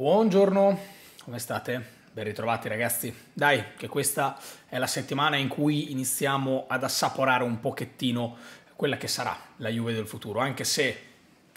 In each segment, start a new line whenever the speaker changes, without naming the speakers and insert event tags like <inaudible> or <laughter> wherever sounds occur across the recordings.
Buongiorno, come state? Ben ritrovati ragazzi. Dai, che questa è la settimana in cui iniziamo ad assaporare un pochettino quella che sarà la Juve del futuro, anche se,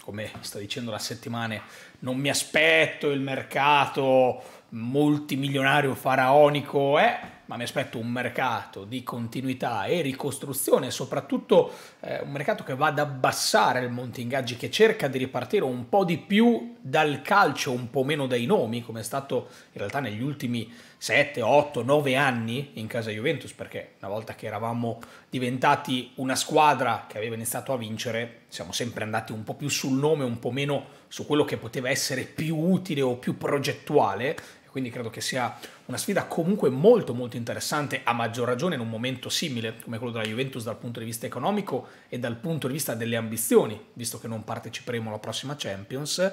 come sto dicendo la settimana, non mi aspetto il mercato multimilionario faraonico, eh, ma mi aspetto un mercato di continuità e ricostruzione, soprattutto eh, un mercato che va ad abbassare il monte ingaggi, che cerca di ripartire un po' di più dal calcio, un po' meno dai nomi, come è stato in realtà negli ultimi 7, 8, 9 anni in casa Juventus, perché una volta che eravamo diventati una squadra che aveva iniziato a vincere, siamo sempre andati un po' più sul nome, un po' meno su quello che poteva essere più utile o più progettuale quindi credo che sia una sfida comunque molto molto interessante, a maggior ragione in un momento simile come quello della Juventus dal punto di vista economico e dal punto di vista delle ambizioni, visto che non parteciperemo alla prossima Champions.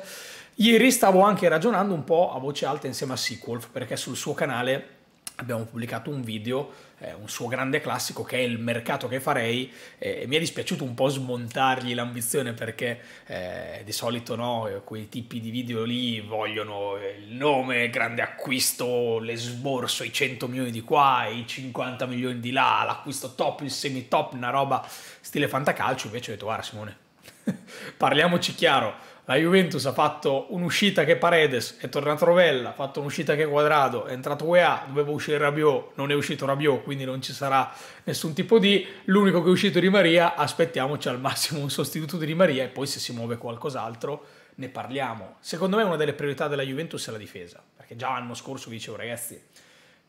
Ieri stavo anche ragionando un po' a voce alta insieme a Sequel, perché sul suo canale abbiamo pubblicato un video, eh, un suo grande classico che è Il mercato che farei eh, e mi è dispiaciuto un po' smontargli l'ambizione perché eh, di solito no, eh, quei tipi di video lì vogliono eh, il nome, il grande acquisto, l'esborso, i 100 milioni di qua, i 50 milioni di là, l'acquisto top, il semi top, una roba stile fantacalcio, invece ho detto guarda Simone, <laughs> parliamoci chiaro la Juventus ha fatto un'uscita che Paredes, è tornato Rovella, ha fatto un'uscita che Quadrado, è entrato UEA, doveva uscire Rabiot, non è uscito Rabiot, quindi non ci sarà nessun tipo di... L'unico che è uscito di Maria, aspettiamoci al massimo un sostituto di Maria e poi se si muove qualcos'altro ne parliamo. Secondo me una delle priorità della Juventus è la difesa, perché già l'anno scorso vi dicevo ragazzi,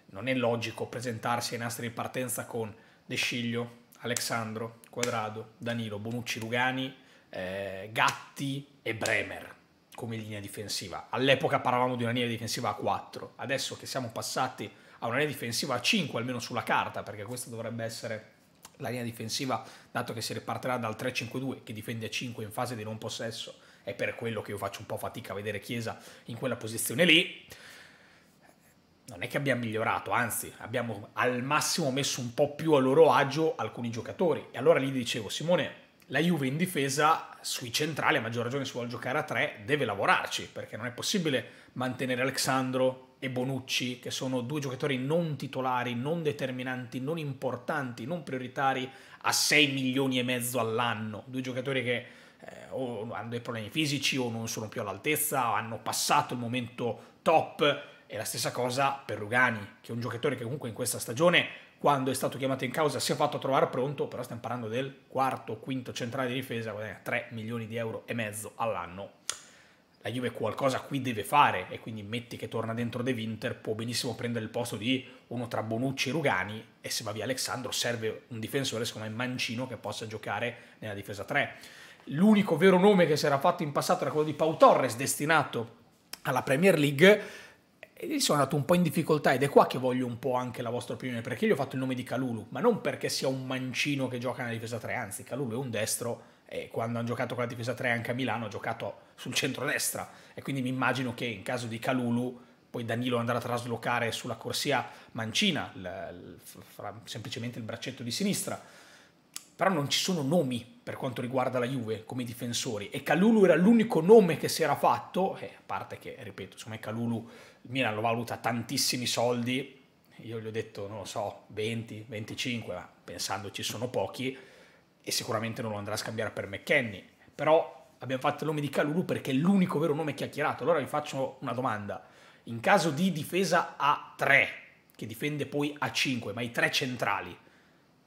non è logico presentarsi ai nastri di partenza con De Sciglio, Alexandro, Quadrado, Danilo, Bonucci, Lugani eh, Gatti e Bremer come linea difensiva. All'epoca parlavamo di una linea difensiva a 4, adesso che siamo passati a una linea difensiva a 5, almeno sulla carta, perché questa dovrebbe essere la linea difensiva, dato che si riparterà dal 3-5-2, che difende a 5 in fase di non possesso, è per quello che io faccio un po' fatica a vedere Chiesa in quella posizione lì. Non è che abbiamo migliorato, anzi, abbiamo al massimo messo un po' più a loro agio alcuni giocatori. E allora lì dicevo, Simone, la Juve in difesa sui centrali, a maggior ragione se vuole giocare a tre, deve lavorarci, perché non è possibile mantenere Alexandro e Bonucci, che sono due giocatori non titolari, non determinanti, non importanti, non prioritari, a 6 milioni e mezzo all'anno. Due giocatori che eh, o hanno dei problemi fisici o non sono più all'altezza, o hanno passato il momento top. E la stessa cosa per Rugani, che è un giocatore che comunque in questa stagione quando è stato chiamato in causa si è fatto trovare pronto, però stiamo parlando del quarto, quinto centrale di difesa, guadagna 3 milioni di euro e mezzo all'anno. La Juve qualcosa qui deve fare e quindi metti che torna dentro De Winter, può benissimo prendere il posto di uno tra Bonucci e Rugani e se va via Alessandro serve un difensore, secondo me Mancino, che possa giocare nella difesa 3. L'unico vero nome che si era fatto in passato era quello di Pau Torres, destinato alla Premier League, e lì sono andato un po' in difficoltà ed è qua che voglio un po' anche la vostra opinione, perché io ho fatto il nome di Calulu, ma non perché sia un mancino che gioca nella difesa 3, anzi Calulu è un destro e quando hanno giocato con la difesa 3 anche a Milano ha giocato sul centro-destra e quindi mi immagino che in caso di Calulu poi Danilo andrà a traslocare sulla corsia mancina, il, il, semplicemente il braccetto di sinistra però non ci sono nomi per quanto riguarda la Juve come difensori e Calulu era l'unico nome che si era fatto, eh, a parte che, ripeto, secondo me Calulu il Milan lo valuta tantissimi soldi, io gli ho detto, non lo so, 20, 25, ma pensando ci sono pochi e sicuramente non lo andrà a scambiare per McKenny, però abbiamo fatto il nome di Calulu perché è l'unico vero nome chiacchierato, allora vi faccio una domanda, in caso di difesa a 3, che difende poi a 5, ma i tre centrali,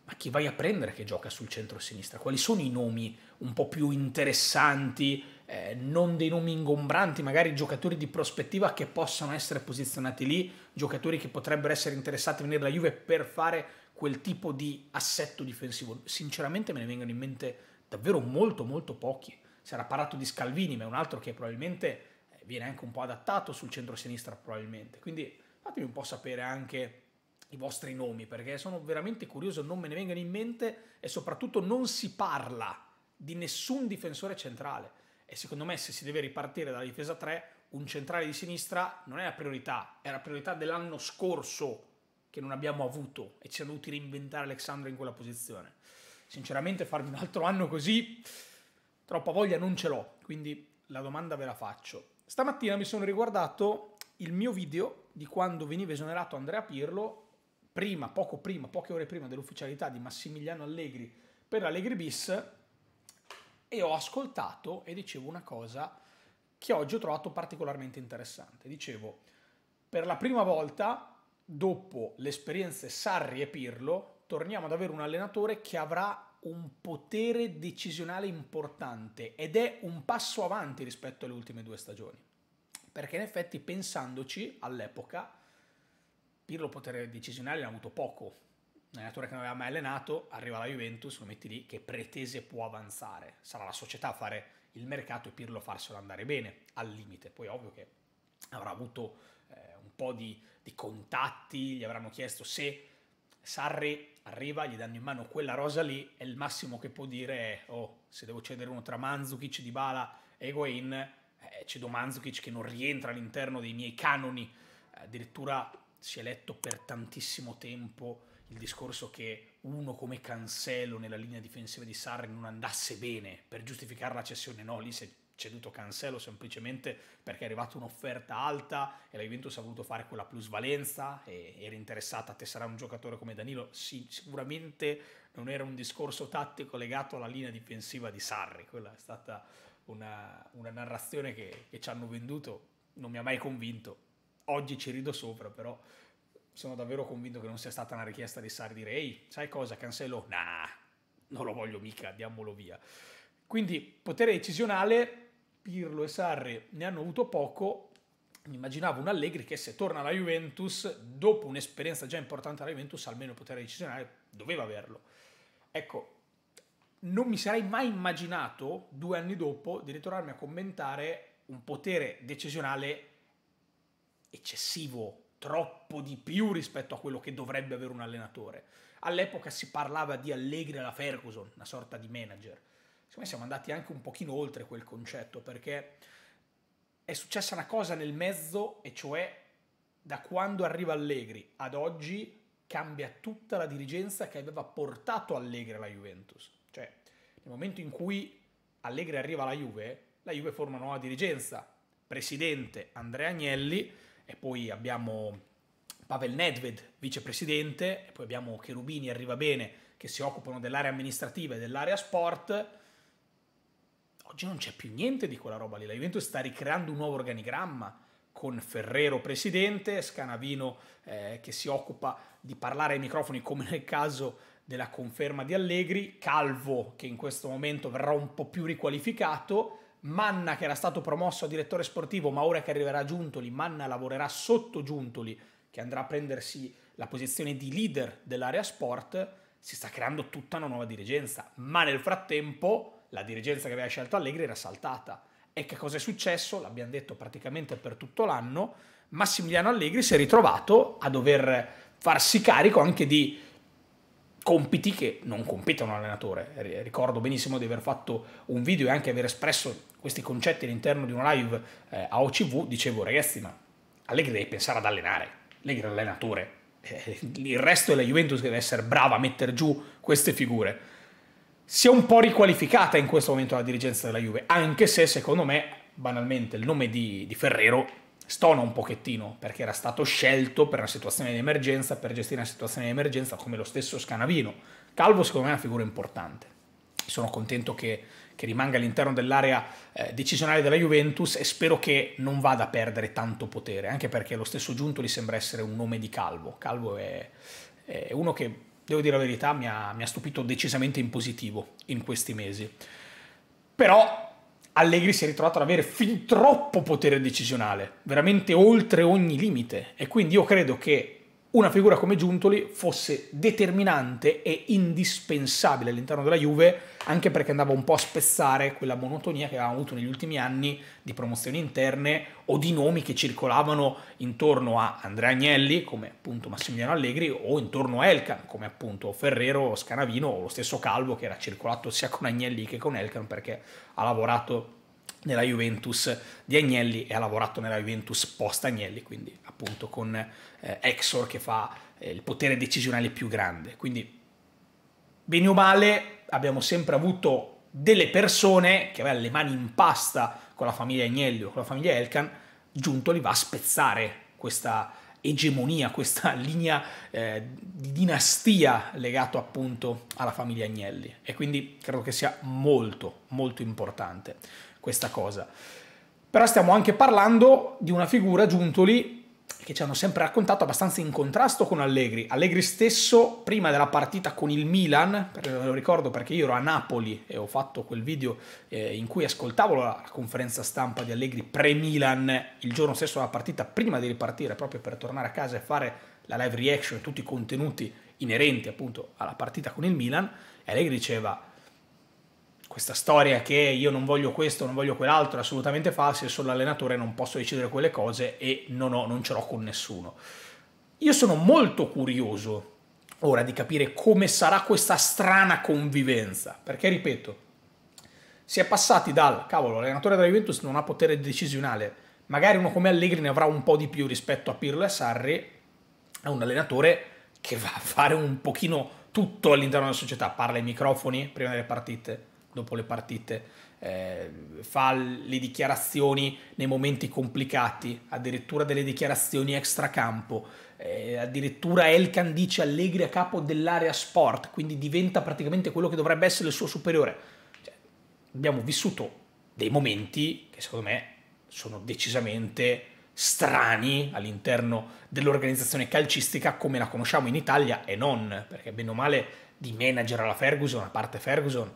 ma chi vai a prendere che gioca sul centro-sinistra? Quali sono i nomi un po' più interessanti, eh, non dei nomi ingombranti, magari giocatori di prospettiva che possano essere posizionati lì, giocatori che potrebbero essere interessati a venire dalla Juve per fare quel tipo di assetto difensivo? Sinceramente me ne vengono in mente davvero molto molto pochi. Si era parlato di Scalvini, ma è un altro che probabilmente eh, viene anche un po' adattato sul centro-sinistra probabilmente. Quindi fatemi un po' sapere anche i vostri nomi perché sono veramente curioso, non me ne vengano in mente e soprattutto non si parla di nessun difensore centrale. E secondo me se si deve ripartire dalla difesa 3, un centrale di sinistra non è la priorità, è la priorità dell'anno scorso che non abbiamo avuto e ci è dovuti reinventare Alexandro in quella posizione. Sinceramente farmi un altro anno così, troppa voglia non ce l'ho, quindi la domanda ve la faccio. Stamattina mi sono riguardato il mio video di quando veniva esonerato Andrea Pirlo prima, poco prima, poche ore prima dell'ufficialità di Massimiliano Allegri per Allegri bis e ho ascoltato e dicevo una cosa che oggi ho trovato particolarmente interessante. Dicevo, per la prima volta, dopo le esperienze Sarri e Pirlo, torniamo ad avere un allenatore che avrà un potere decisionale importante ed è un passo avanti rispetto alle ultime due stagioni. Perché in effetti, pensandoci all'epoca, Pirlo potere decisionale ne ha avuto poco. Un allenatore che non aveva mai allenato arriva alla Juventus, lo metti lì che pretese può avanzare. Sarà la società a fare il mercato e Pirlo farselo andare bene, al limite. Poi ovvio che avrà avuto eh, un po' di, di contatti, gli avranno chiesto se Sarri arriva, gli danno in mano quella rosa lì e il massimo che può dire è oh, se devo cedere uno tra Manzukic, Dybala e Goin, eh, cedo Manzukic che non rientra all'interno dei miei canoni, eh, addirittura si è letto per tantissimo tempo il discorso che uno come Cancelo nella linea difensiva di Sarri non andasse bene per giustificare la cessione, no, lì si è ceduto Cancelo semplicemente perché è arrivata un'offerta alta e la Juventus ha voluto fare quella plusvalenza e era interessata a tesserare un giocatore come Danilo, sì, sicuramente non era un discorso tattico legato alla linea difensiva di Sarri, quella è stata una, una narrazione che, che ci hanno venduto, non mi ha mai convinto, oggi ci rido sopra, però sono davvero convinto che non sia stata una richiesta di Sarri direi, sai cosa, cancello? Nah, non lo voglio mica, diamolo via. Quindi potere decisionale, Pirlo e Sarri ne hanno avuto poco, mi immaginavo un Allegri che se torna alla Juventus, dopo un'esperienza già importante alla Juventus, almeno potere decisionale doveva averlo. Ecco, non mi sarei mai immaginato, due anni dopo, di ritornarmi a commentare un potere decisionale eccessivo, troppo di più rispetto a quello che dovrebbe avere un allenatore. All'epoca si parlava di Allegri alla Ferguson, una sorta di manager. Secondo me siamo andati anche un pochino oltre quel concetto perché è successa una cosa nel mezzo e cioè da quando arriva Allegri ad oggi cambia tutta la dirigenza che aveva portato Allegri alla Juventus. Cioè, nel momento in cui Allegri arriva alla Juve, la Juve forma una nuova dirigenza, presidente Andrea Agnelli, e poi abbiamo Pavel Nedved, vicepresidente, e poi abbiamo Cherubini Arriva Bene che si occupano dell'area amministrativa e dell'area sport. Oggi non c'è più niente di quella roba lì. La Juventus sta ricreando un nuovo organigramma con Ferrero presidente, Scanavino eh, che si occupa di parlare ai microfoni come nel caso della conferma di Allegri, Calvo che in questo momento verrà un po' più riqualificato Manna che era stato promosso a direttore sportivo, ma ora che arriverà Giuntoli, Manna lavorerà sotto Giuntoli, che andrà a prendersi la posizione di leader dell'area sport, si sta creando tutta una nuova dirigenza. Ma nel frattempo la dirigenza che aveva scelto Allegri era saltata. E che cosa è successo? L'abbiamo detto praticamente per tutto l'anno. Massimiliano Allegri si è ritrovato a dover farsi carico anche di compiti che non competono all'allenatore. Ricordo benissimo di aver fatto un video e anche aver espresso questi concetti all'interno di una live eh, a OCV, dicevo ragazzi ma Allegri deve pensare ad allenare, Allegri è l'allenatore, eh, il resto della Juventus deve essere brava a mettere giù queste figure. Si è un po' riqualificata in questo momento la dirigenza della Juve, anche se secondo me banalmente il nome di, di Ferrero stona un pochettino perché era stato scelto per una situazione di emergenza, per gestire una situazione di emergenza come lo stesso Scanavino. Calvo secondo me è una figura importante. Sono contento che, che rimanga all'interno dell'area eh, decisionale della Juventus e spero che non vada a perdere tanto potere, anche perché lo stesso Giuntoli sembra essere un nome di Calvo. Calvo è, è uno che, devo dire la verità, mi ha, mi ha stupito decisamente in positivo in questi mesi. Però Allegri si è ritrovato ad avere fin troppo potere decisionale, veramente oltre ogni limite. E quindi io credo che una figura come Giuntoli fosse determinante e indispensabile all'interno della Juve, anche perché andava un po' a spezzare quella monotonia che avevamo avuto negli ultimi anni di promozioni interne o di nomi che circolavano intorno a Andrea Agnelli, come appunto Massimiliano Allegri, o intorno a Elkan, come appunto Ferrero, Scanavino o lo stesso Calvo che era circolato sia con Agnelli che con Elkan perché ha lavorato nella Juventus di Agnelli e ha lavorato nella Juventus post Agnelli, quindi appunto con eh, Exor che fa eh, il potere decisionale più grande. Quindi bene o male abbiamo sempre avuto delle persone che avevano le mani in pasta con la famiglia Agnelli o con la famiglia Elkan, Giunto li va a spezzare questa egemonia, questa <laughs> linea eh, di dinastia legata appunto alla famiglia Agnelli e quindi credo che sia molto molto importante questa cosa. Però stiamo anche parlando di una figura, Giuntoli, che ci hanno sempre raccontato abbastanza in contrasto con Allegri. Allegri stesso, prima della partita con il Milan, lo ricordo perché io ero a Napoli e ho fatto quel video eh, in cui ascoltavo la conferenza stampa di Allegri pre-Milan, il giorno stesso della partita, prima di ripartire, proprio per tornare a casa e fare la live reaction tutti i contenuti inerenti appunto alla partita con il Milan, e Allegri diceva questa storia che io non voglio questo, non voglio quell'altro, è assolutamente falsa, io sono l'allenatore, non posso decidere quelle cose e non, ho, non ce l'ho con nessuno. Io sono molto curioso ora di capire come sarà questa strana convivenza, perché ripeto, si è passati dal, cavolo, l'allenatore della Juventus non ha potere decisionale, magari uno come Allegri ne avrà un po' di più rispetto a Pirlo e Sarri, è un allenatore che va a fare un pochino tutto all'interno della società, parla ai microfoni prima delle partite, dopo le partite, eh, fa le dichiarazioni nei momenti complicati, addirittura delle dichiarazioni extracampo, eh, addirittura Elkan dice Allegri a capo dell'area sport, quindi diventa praticamente quello che dovrebbe essere il suo superiore. Cioè, abbiamo vissuto dei momenti che secondo me sono decisamente strani all'interno dell'organizzazione calcistica come la conosciamo in Italia e non, perché bene o male di manager alla Ferguson, a parte Ferguson,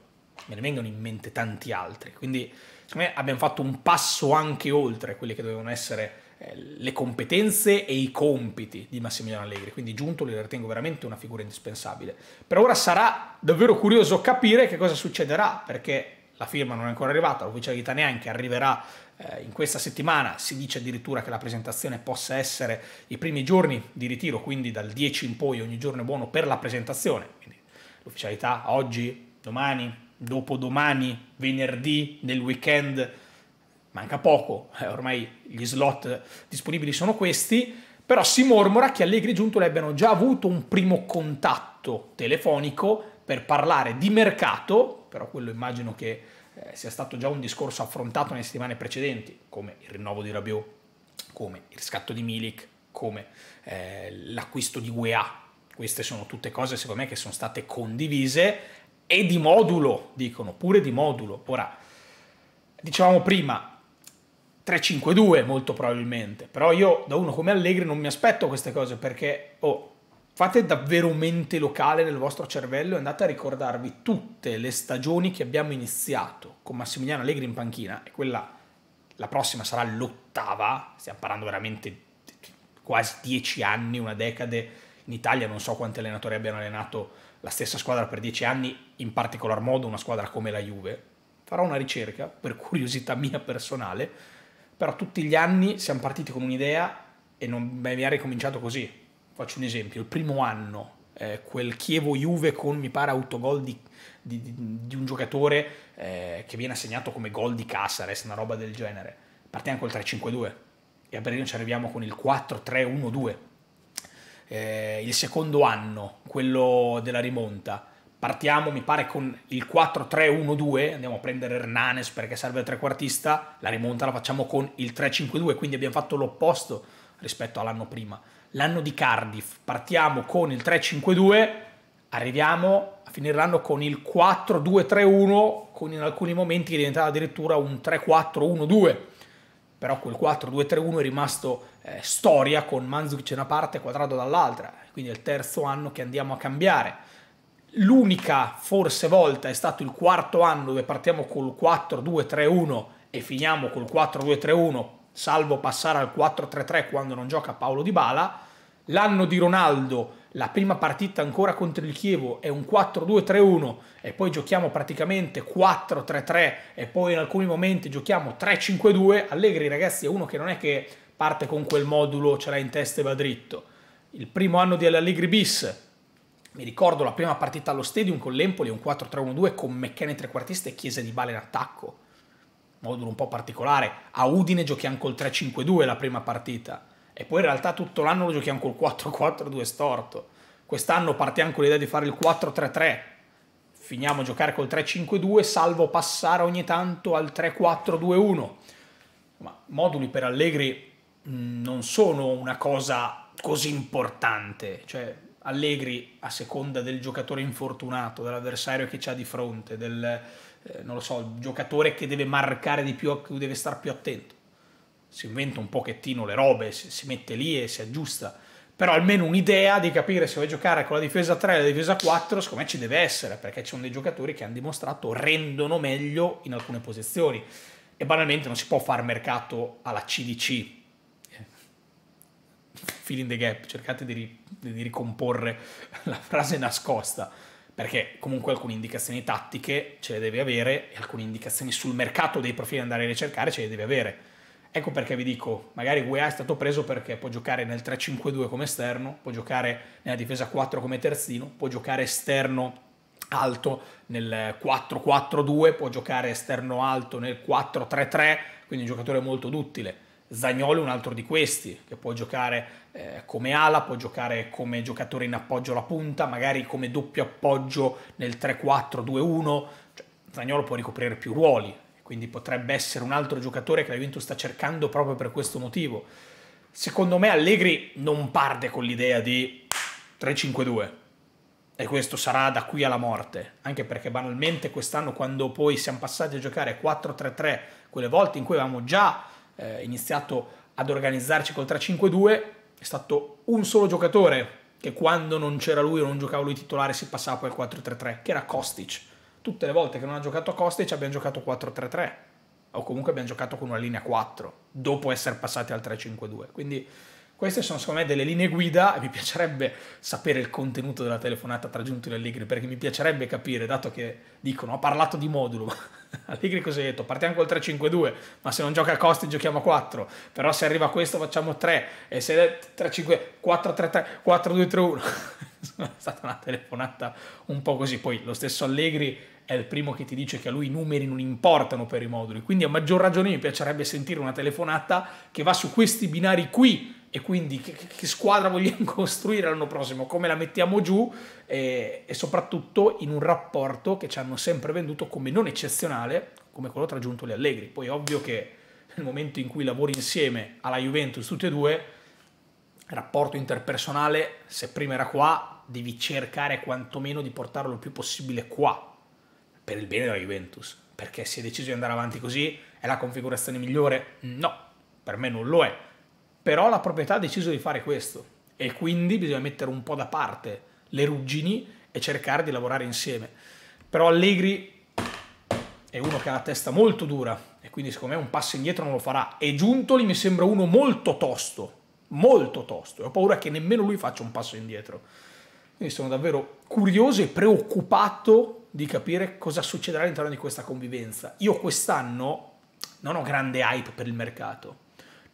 me ne vengono in mente tanti altri. Quindi, secondo me, abbiamo fatto un passo anche oltre quelle che dovevano essere eh, le competenze e i compiti di Massimiliano Allegri, quindi Giunto lo ritengo veramente una figura indispensabile. Per ora sarà davvero curioso capire che cosa succederà, perché la firma non è ancora arrivata, l'ufficialità neanche, arriverà eh, in questa settimana, si dice addirittura che la presentazione possa essere i primi giorni di ritiro, quindi dal 10 in poi ogni giorno è buono per la presentazione, quindi l'ufficialità oggi, domani, dopodomani, venerdì, nel weekend, manca poco, eh, ormai gli slot disponibili sono questi, però si mormora che Allegri e Giuntoli abbiano già avuto un primo contatto telefonico per parlare di mercato, però quello immagino che eh, sia stato già un discorso affrontato nelle settimane precedenti, come il rinnovo di Rabiot, come il riscatto di Milik, come eh, l'acquisto di UEA. Queste sono tutte cose secondo me che sono state condivise e di modulo, dicono, pure di modulo. Ora, dicevamo prima, 3-5-2 molto probabilmente, però io da uno come Allegri non mi aspetto queste cose perché, oh, fate davvero mente locale nel vostro cervello e andate a ricordarvi tutte le stagioni che abbiamo iniziato con Massimiliano Allegri in panchina e quella, la prossima sarà l'ottava, stiamo parlando veramente quasi dieci anni, una decade in Italia non so quanti allenatori abbiano allenato la stessa squadra per dieci anni, in particolar modo una squadra come la Juve. Farò una ricerca per curiosità mia personale, però tutti gli anni siamo partiti con un'idea e non beh, mi ha ricominciato così. Faccio un esempio, il primo anno eh, quel Chievo-Juve con mi pare autogol di, di, di, di un giocatore eh, che viene assegnato come gol di Casares, una roba del genere. Partiamo col 3-5-2 e a Berlino ci arriviamo con il 4-3-1-2 eh, il secondo anno, quello della rimonta. Partiamo, mi pare, con il 4-3-1-2, andiamo a prendere Hernanes perché serve il trequartista, la rimonta la facciamo con il 3-5-2, quindi abbiamo fatto l'opposto rispetto all'anno prima. L'anno di Cardiff, partiamo con il 3-5-2, arriviamo a finire l'anno con il 4-2-3-1, con in alcuni momenti che diventava addirittura un 3-4-1-2, però quel 4-2-3-1 è rimasto eh, storia con Manzukic da una parte e Quadrado dall'altra, quindi è il terzo anno che andiamo a cambiare. L'unica forse volta è stato il quarto anno dove partiamo col 4-2-3-1 e finiamo col 4-2-3-1, salvo passare al 4-3-3 quando non gioca Paolo Di Bala. L'anno di Ronaldo, la prima partita ancora contro il Chievo è un 4-2-3-1 e poi giochiamo praticamente 4-3-3 e poi in alcuni momenti giochiamo 3-5-2. Allegri ragazzi è uno che non è che parte con quel modulo, ce l'ha in testa e va dritto. Il primo anno di Allegri bis, mi ricordo la prima partita allo stadium con l'Empoli, un 4-3-1-2 con McKenna trequartista e Chiesa di Bale in attacco. Modulo un po' particolare. A Udine giochiamo col 3-5-2 la prima partita. E poi in realtà tutto l'anno lo giochiamo col 4-4-2 storto. Quest'anno partiamo con l'idea di fare il 4-3-3. Finiamo a giocare col 3-5-2, salvo passare ogni tanto al 3-4-2-1. Ma moduli per Allegri Mm, non sono una cosa così importante, cioè Allegri a seconda del giocatore infortunato, dell'avversario che c'ha di fronte, del eh, non lo so, il giocatore che deve marcare di più, a cui deve stare più attento. Si inventa un pochettino le robe, si, si mette lì e si aggiusta. Però almeno un'idea di capire se vuoi giocare con la difesa 3 o la difesa 4, secondo me ci deve essere, perché ci sono dei giocatori che hanno dimostrato rendono meglio in alcune posizioni. E banalmente non si può far mercato alla CDC, fill in the gap, cercate di, ri, di ricomporre la frase nascosta, perché comunque alcune indicazioni tattiche ce le deve avere e alcune indicazioni sul mercato dei profili da andare a ricercare ce le deve avere. Ecco perché vi dico, magari UEA è stato preso perché può giocare nel 3-5-2 come esterno, può giocare nella difesa 4 come terzino, può giocare esterno alto nel 4-4-2, può giocare esterno alto nel 4-3-3, quindi un giocatore molto duttile Zagnolo è un altro di questi, che può giocare eh, come ala, può giocare come giocatore in appoggio alla punta, magari come doppio appoggio nel 3-4-2-1. Cioè, Zagnolo può ricoprire più ruoli, quindi potrebbe essere un altro giocatore che la Juventus sta cercando proprio per questo motivo. Secondo me Allegri non parte con l'idea di 3-5-2 e questo sarà da qui alla morte, anche perché banalmente quest'anno quando poi siamo passati a giocare 4-3-3, quelle volte in cui avevamo già eh, iniziato ad organizzarci col 3-5-2, è stato un solo giocatore che quando non c'era lui o non giocava lui titolare si passava poi al 4-3-3, che era Kostic. Tutte le volte che non ha giocato Kostic abbiamo giocato 4-3-3 o comunque abbiamo giocato con una linea 4 dopo essere passati al 3-5-2. Quindi queste sono secondo me delle linee guida e mi piacerebbe sapere il contenuto della telefonata tra Giunti e Allegri perché mi piacerebbe capire, dato che dicono ha parlato di modulo, ma <laughs> Allegri cosa ha detto? Partiamo col 3-5-2, ma se non gioca a Costi giochiamo a 4, però se arriva a questo facciamo 3 e se 3-5, 4-3-3, 4-2-3-1. è stata una telefonata un po' così, poi lo stesso Allegri è il primo che ti dice che a lui i numeri non importano per i moduli, quindi a maggior ragione mi piacerebbe sentire una telefonata che va su questi binari qui e quindi che, che, squadra <laughs> vogliamo costruire l'anno prossimo, come la mettiamo giù e, e, soprattutto in un rapporto che ci hanno sempre venduto come non eccezionale, come quello tra Giuntoli e Allegri. Poi ovvio che nel momento in cui lavori insieme alla Juventus tutti e due, il rapporto interpersonale, se prima era qua, devi cercare quantomeno di portarlo il più possibile qua, per il bene della Juventus, perché si è deciso di andare avanti così, è la configurazione migliore? No, per me non lo è però la proprietà ha deciso di fare questo e quindi bisogna mettere un po' da parte le ruggini e cercare di lavorare insieme. Però Allegri è uno che ha la testa molto dura e quindi secondo me un passo indietro non lo farà e Giuntoli mi sembra uno molto tosto, molto tosto e ho paura che nemmeno lui faccia un passo indietro. Quindi sono davvero curioso e preoccupato di capire cosa succederà all'interno di questa convivenza. Io quest'anno non ho grande hype per il mercato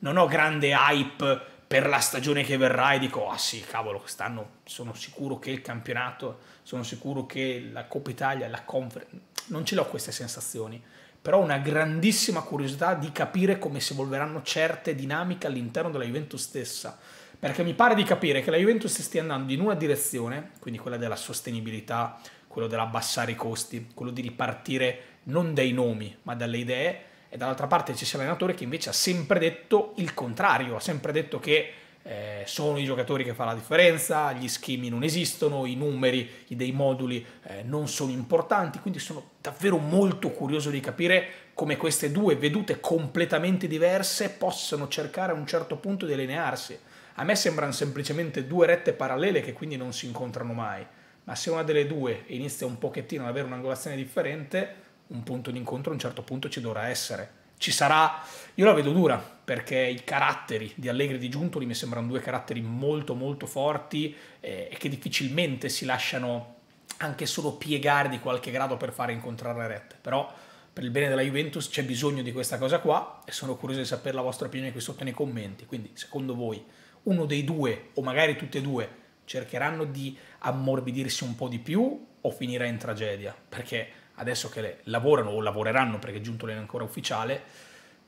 non ho grande hype per la stagione che verrà e dico ah sì cavolo quest'anno sono sicuro che il campionato sono sicuro che la Coppa Italia la Conference non ce l'ho queste sensazioni però ho una grandissima curiosità di capire come si evolveranno certe dinamiche all'interno della Juventus stessa perché mi pare di capire che la Juventus stia andando in una direzione quindi quella della sostenibilità quello dell'abbassare i costi quello di ripartire non dai nomi ma dalle idee e dall'altra parte ci sia l'allenatore che invece ha sempre detto il contrario, ha sempre detto che eh, sono i giocatori che fanno la differenza, gli schemi non esistono, i numeri dei moduli eh, non sono importanti, quindi sono davvero molto curioso di capire come queste due vedute completamente diverse possano cercare a un certo punto di allinearsi. A me sembrano semplicemente due rette parallele che quindi non si incontrano mai, ma se una delle due inizia un pochettino ad avere un'angolazione differente, un punto d'incontro a un certo punto ci dovrà essere. Ci sarà, io la vedo dura, perché i caratteri di Allegri e di Giuntoli mi sembrano due caratteri molto molto forti eh, e che difficilmente si lasciano anche solo piegare di qualche grado per fare incontrare la rette. Però per il bene della Juventus c'è bisogno di questa cosa qua e sono curioso di sapere la vostra opinione qui sotto nei commenti. Quindi secondo voi uno dei due o magari tutti e due cercheranno di ammorbidirsi un po' di più o finirà in tragedia? Perché adesso che lavorano o lavoreranno perché Giunto non ancora ufficiale,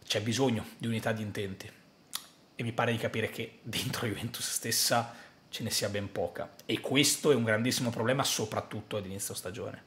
c'è bisogno di unità di intenti e mi pare di capire che <laughs> dentro Juventus stessa ce ne sia ben poca e questo è un grandissimo problema soprattutto ad inizio stagione.